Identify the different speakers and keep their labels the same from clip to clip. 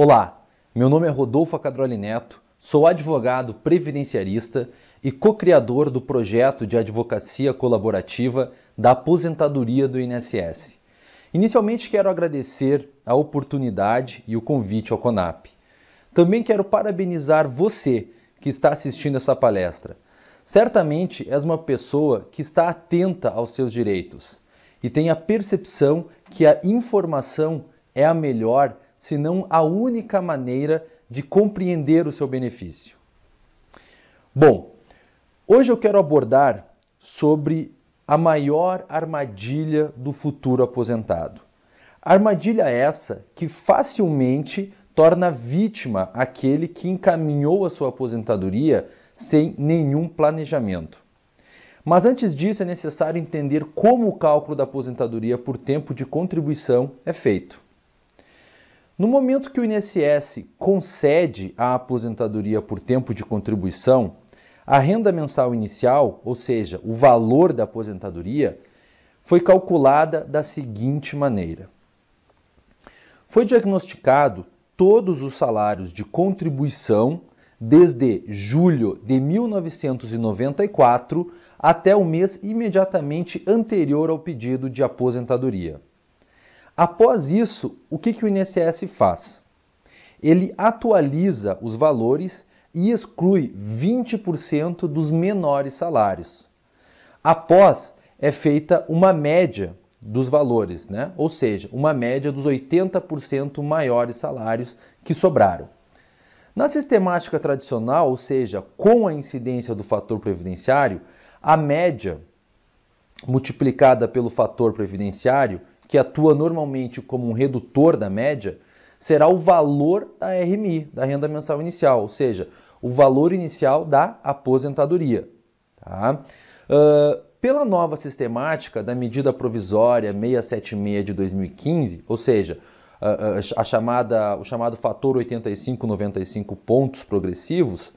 Speaker 1: Olá, meu nome é Rodolfo Acadroli Neto, sou advogado previdenciarista e co-criador do projeto de advocacia colaborativa da aposentadoria do INSS. Inicialmente quero agradecer a oportunidade e o convite ao CONAP. Também quero parabenizar você que está assistindo essa palestra. Certamente és uma pessoa que está atenta aos seus direitos e tem a percepção que a informação é a melhor senão a única maneira de compreender o seu benefício. Bom, hoje eu quero abordar sobre a maior armadilha do futuro aposentado. Armadilha essa que facilmente torna vítima aquele que encaminhou a sua aposentadoria sem nenhum planejamento. Mas antes disso, é necessário entender como o cálculo da aposentadoria por tempo de contribuição é feito. No momento que o INSS concede a aposentadoria por tempo de contribuição, a renda mensal inicial, ou seja, o valor da aposentadoria, foi calculada da seguinte maneira: foi diagnosticado todos os salários de contribuição desde julho de 1994 até o mês imediatamente anterior ao pedido de aposentadoria. Após isso, o que, que o INSS faz? Ele atualiza os valores e exclui 20% dos menores salários. Após, é feita uma média dos valores, né? ou seja, uma média dos 80% maiores salários que sobraram. Na sistemática tradicional, ou seja, com a incidência do fator previdenciário, a média multiplicada pelo fator previdenciário que atua normalmente como um redutor da média, será o valor da RMI, da renda mensal inicial, ou seja, o valor inicial da aposentadoria. Tá? Uh, pela nova sistemática da medida provisória 676 de 2015, ou seja, a, a, a chamada, o chamado fator 85-95 pontos progressivos,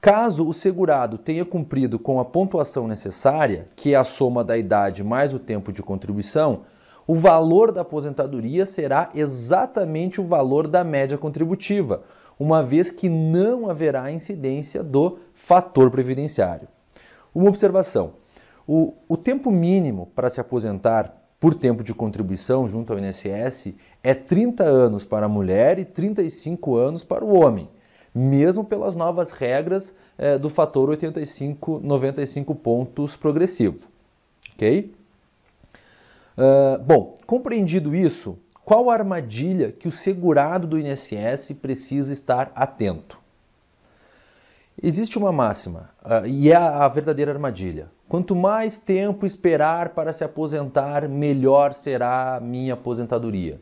Speaker 1: caso o segurado tenha cumprido com a pontuação necessária, que é a soma da idade mais o tempo de contribuição, o valor da aposentadoria será exatamente o valor da média contributiva, uma vez que não haverá incidência do fator previdenciário. Uma observação: o, o tempo mínimo para se aposentar por tempo de contribuição junto ao INSS é 30 anos para a mulher e 35 anos para o homem, mesmo pelas novas regras eh, do fator 85-95 pontos progressivo. Ok? Ah, bom, compreendido isso, qual a armadilha que o segurado do INSS precisa estar atento? Existe uma máxima, uh, e é a verdadeira armadilha. Quanto mais tempo esperar para se aposentar, melhor será a minha aposentadoria.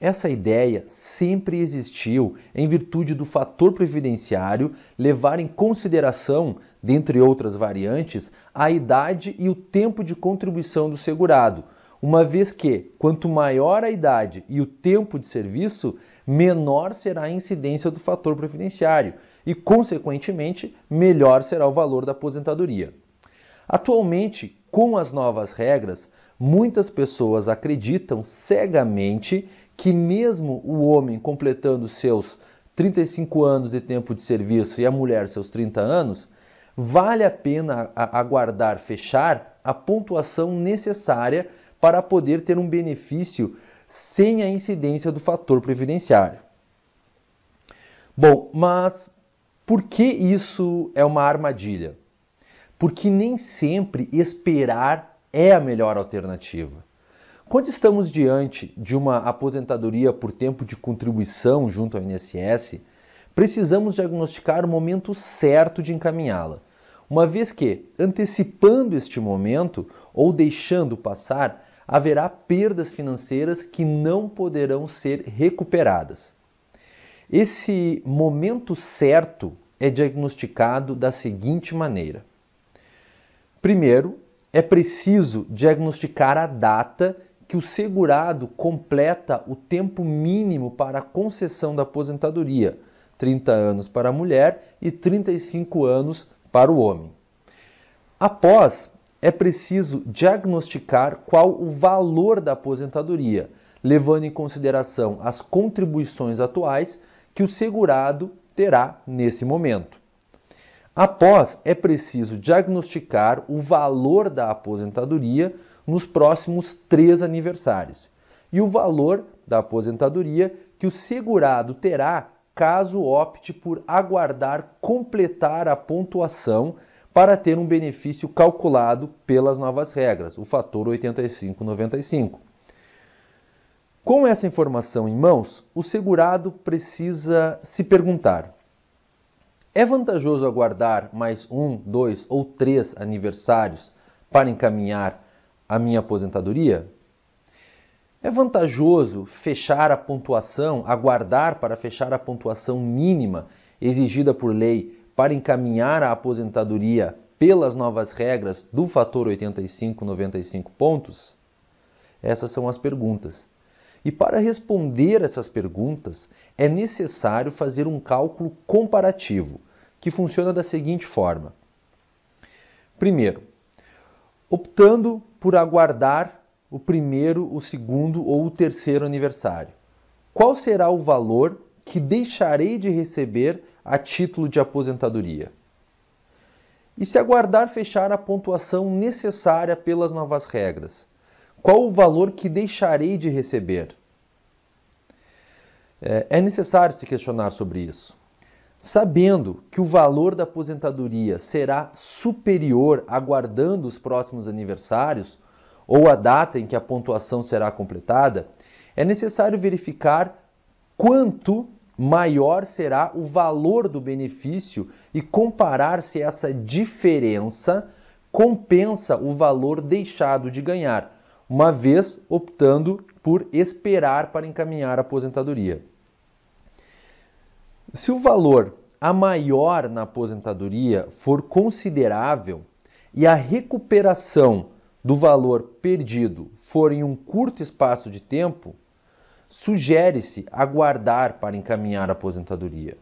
Speaker 1: Essa ideia sempre existiu em virtude do fator previdenciário levar em consideração, dentre outras variantes, a idade e o tempo de contribuição do segurado, uma vez que, quanto maior a idade e o tempo de serviço, menor será a incidência do fator previdenciário e, consequentemente, melhor será o valor da aposentadoria. Atualmente, com as novas regras, muitas pessoas acreditam cegamente que, mesmo o homem completando seus 35 anos de tempo de serviço e a mulher seus 30 anos, vale a pena aguardar fechar a pontuação necessária para poder ter um benefício sem a incidência do fator previdenciário. Bom, mas por que isso é uma armadilha? Porque nem sempre esperar é a melhor alternativa. Quando estamos diante de uma aposentadoria por tempo de contribuição junto ao INSS, precisamos diagnosticar o momento certo de encaminhá-la, uma vez que, antecipando este momento ou deixando passar, haverá perdas financeiras que não poderão ser recuperadas. Esse momento certo é diagnosticado da seguinte maneira: primeiro, é preciso diagnosticar a data que o segurado completa o tempo mínimo para a concessão da aposentadoria, 30 anos para a mulher e 35 anos para o homem. Após é preciso diagnosticar qual o valor da aposentadoria, levando em consideração as contribuições atuais que o segurado terá nesse momento. Após, é preciso diagnosticar o valor da aposentadoria nos próximos três aniversários e o valor da aposentadoria que o segurado terá caso opte por aguardar completar a pontuação para ter um benefício calculado pelas novas regras, o fator 8595. Com essa informação em mãos, o segurado precisa se perguntar: é vantajoso aguardar mais um, dois ou três aniversários para encaminhar a minha aposentadoria? É vantajoso fechar a pontuação, aguardar para fechar a pontuação mínima exigida por lei para encaminhar a aposentadoria pelas novas regras do fator 85-95 pontos? Essas são as perguntas. E para responder essas perguntas, é necessário fazer um cálculo comparativo, que funciona da seguinte forma. Primeiro, optando por aguardar o primeiro, o segundo ou o terceiro aniversário. Qual será o valor que deixarei de receber a título de aposentadoria. E se aguardar fechar a pontuação necessária pelas novas regras? Qual o valor que deixarei de receber? É, é necessário se questionar sobre isso. Sabendo que o valor da aposentadoria será superior aguardando os próximos aniversários ou a data em que a pontuação será completada, é necessário verificar quanto maior será o valor do benefício e comparar se essa diferença compensa o valor deixado de ganhar, uma vez optando por esperar para encaminhar a aposentadoria. Se o valor a maior na aposentadoria for considerável e a recuperação do valor perdido for em um curto espaço de tempo, sugere-se aguardar para encaminhar a aposentadoria.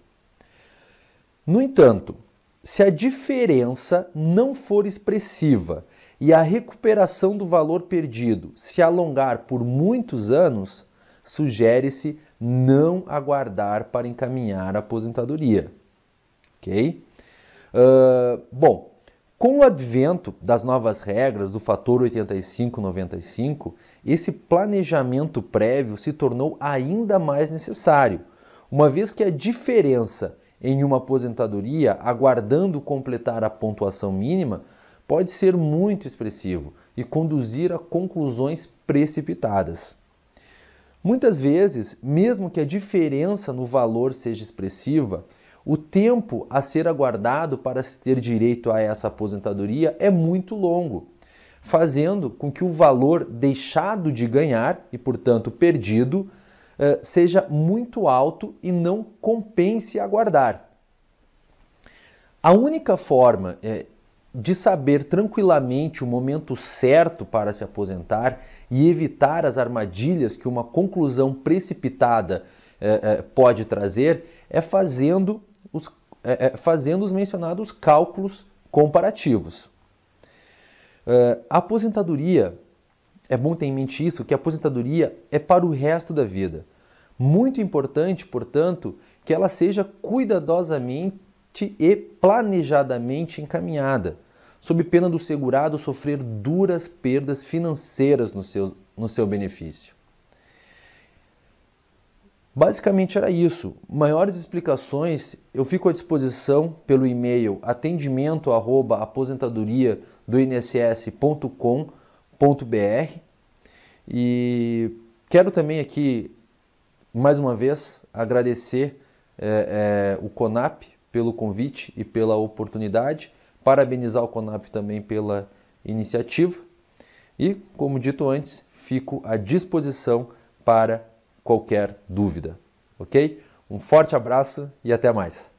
Speaker 1: No entanto, se a diferença não for expressiva e a recuperação do valor perdido se alongar por muitos anos, sugere-se não aguardar para encaminhar a aposentadoria. Ok? Uh, bom, com o advento das novas regras do fator 85-95, esse planejamento prévio se tornou ainda mais necessário, uma vez que a diferença em uma aposentadoria aguardando completar a pontuação mínima pode ser muito expressivo e conduzir a conclusões precipitadas. Muitas vezes, mesmo que a diferença no valor seja expressiva, o tempo a ser aguardado para se ter direito a essa aposentadoria é muito longo, fazendo com que o valor deixado de ganhar e, portanto, perdido eh, seja muito alto e não compense aguardar. A única forma eh, de saber tranquilamente o momento certo para se aposentar e evitar as armadilhas que uma conclusão precipitada eh, pode trazer é fazendo os, é, é, fazendo os mencionados cálculos comparativos. É, a aposentadoria, é bom ter em mente isso, que a aposentadoria é para o resto da vida. Muito importante, portanto, que ela seja cuidadosamente e planejadamente encaminhada, sob pena do segurado sofrer duras perdas financeiras no seu, no seu benefício. Basicamente era isso. Maiores explicações eu fico à disposição pelo e-mail atendimento@aposentadoria do inss.com.br e quero também aqui mais uma vez agradecer é, é, o Conap pelo convite e pela oportunidade, parabenizar o Conap também pela iniciativa e, como dito antes, fico à disposição para qualquer dúvida. Ok? Um forte abraço e até mais.